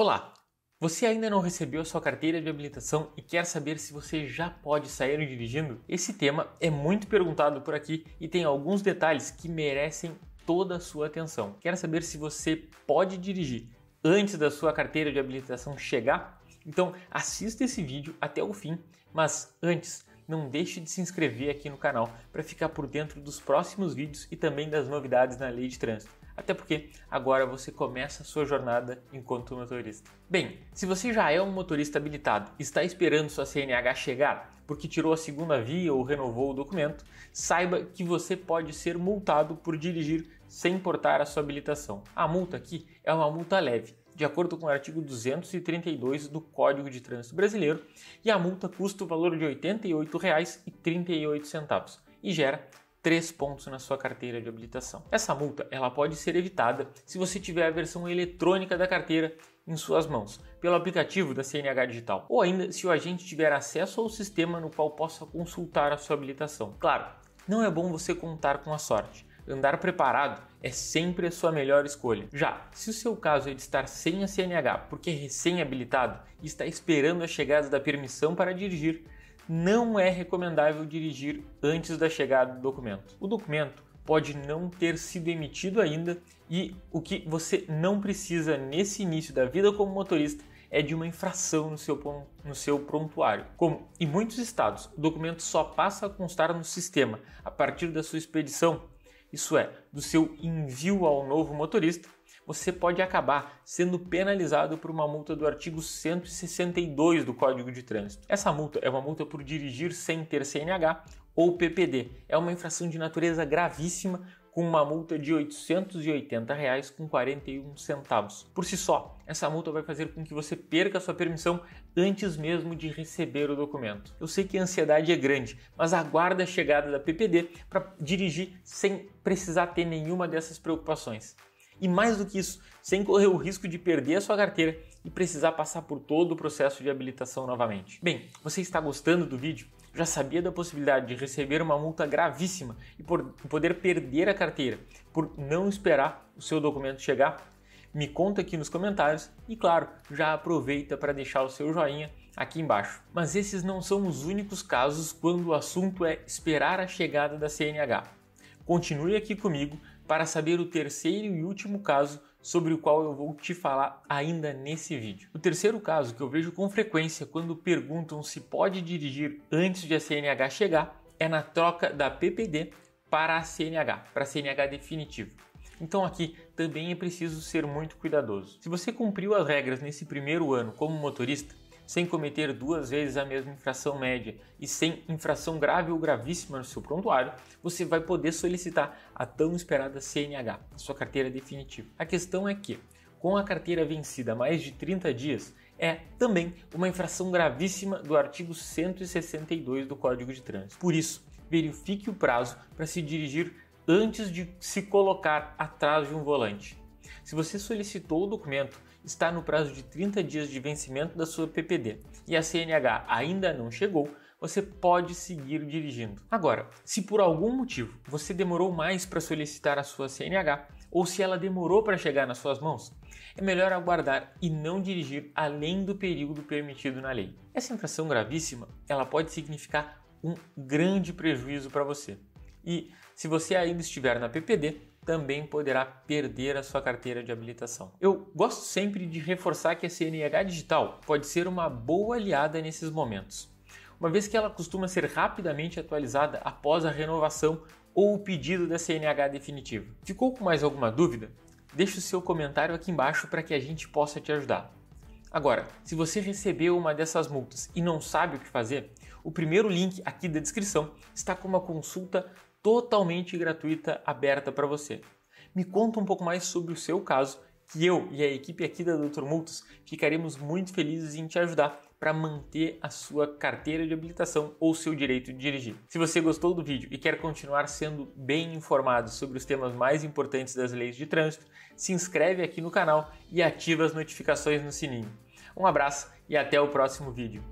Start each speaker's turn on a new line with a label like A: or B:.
A: Olá! Você ainda não recebeu a sua carteira de habilitação e quer saber se você já pode sair dirigindo? Esse tema é muito perguntado por aqui e tem alguns detalhes que merecem toda a sua atenção. Quer saber se você pode dirigir antes da sua carteira de habilitação chegar? Então assista esse vídeo até o fim, mas antes não deixe de se inscrever aqui no canal para ficar por dentro dos próximos vídeos e também das novidades na lei de trânsito até porque agora você começa a sua jornada enquanto motorista. Bem, se você já é um motorista habilitado e está esperando sua CNH chegar porque tirou a segunda via ou renovou o documento, saiba que você pode ser multado por dirigir sem portar a sua habilitação. A multa aqui é uma multa leve, de acordo com o artigo 232 do Código de Trânsito Brasileiro, e a multa custa o valor de R$ 88,38 e gera três pontos na sua carteira de habilitação. Essa multa ela pode ser evitada se você tiver a versão eletrônica da carteira em suas mãos, pelo aplicativo da CNH Digital, ou ainda se o agente tiver acesso ao sistema no qual possa consultar a sua habilitação. Claro, não é bom você contar com a sorte. Andar preparado é sempre a sua melhor escolha. Já se o seu caso é de estar sem a CNH porque é recém-habilitado e está esperando a chegada da permissão para dirigir, não é recomendável dirigir antes da chegada do documento. O documento pode não ter sido emitido ainda e o que você não precisa nesse início da vida como motorista é de uma infração no seu, no seu prontuário. Como em muitos estados, o documento só passa a constar no sistema a partir da sua expedição, isso é, do seu envio ao novo motorista, você pode acabar sendo penalizado por uma multa do artigo 162 do Código de Trânsito. Essa multa é uma multa por dirigir sem ter CNH ou PPD. É uma infração de natureza gravíssima com uma multa de R$ 880,41. Por si só, essa multa vai fazer com que você perca sua permissão antes mesmo de receber o documento. Eu sei que a ansiedade é grande, mas aguarde a chegada da PPD para dirigir sem precisar ter nenhuma dessas preocupações. E mais do que isso, sem correr o risco de perder a sua carteira e precisar passar por todo o processo de habilitação novamente. Bem, você está gostando do vídeo? já sabia da possibilidade de receber uma multa gravíssima e por poder perder a carteira por não esperar o seu documento chegar? Me conta aqui nos comentários e, claro, já aproveita para deixar o seu joinha aqui embaixo. Mas esses não são os únicos casos quando o assunto é esperar a chegada da CNH. Continue aqui comigo para saber o terceiro e último caso sobre o qual eu vou te falar ainda nesse vídeo. O terceiro caso que eu vejo com frequência quando perguntam se pode dirigir antes de a CNH chegar é na troca da PPD para a CNH, para a CNH definitiva. Então aqui também é preciso ser muito cuidadoso. Se você cumpriu as regras nesse primeiro ano como motorista, sem cometer duas vezes a mesma infração média e sem infração grave ou gravíssima no seu prontuário, você vai poder solicitar a tão esperada CNH, a sua carteira definitiva. A questão é que, com a carteira vencida há mais de 30 dias, é também uma infração gravíssima do artigo 162 do Código de Trânsito. Por isso, verifique o prazo para se dirigir antes de se colocar atrás de um volante. Se você solicitou o documento, está no prazo de 30 dias de vencimento da sua PPD e a CNH ainda não chegou, você pode seguir dirigindo. Agora, se por algum motivo você demorou mais para solicitar a sua CNH ou se ela demorou para chegar nas suas mãos, é melhor aguardar e não dirigir além do período permitido na lei. Essa infração gravíssima, ela pode significar um grande prejuízo para você. E se você ainda estiver na PPD, também poderá perder a sua carteira de habilitação. Eu gosto sempre de reforçar que a CNH digital pode ser uma boa aliada nesses momentos, uma vez que ela costuma ser rapidamente atualizada após a renovação ou o pedido da CNH definitiva. Ficou com mais alguma dúvida? Deixe o seu comentário aqui embaixo para que a gente possa te ajudar. Agora, se você recebeu uma dessas multas e não sabe o que fazer, o primeiro link aqui da descrição está com uma consulta totalmente gratuita aberta para você. Me conta um pouco mais sobre o seu caso, que eu e a equipe aqui da Doutor Multos ficaremos muito felizes em te ajudar para manter a sua carteira de habilitação ou seu direito de dirigir. Se você gostou do vídeo e quer continuar sendo bem informado sobre os temas mais importantes das leis de trânsito, se inscreve aqui no canal e ativa as notificações no sininho. Um abraço e até o próximo vídeo.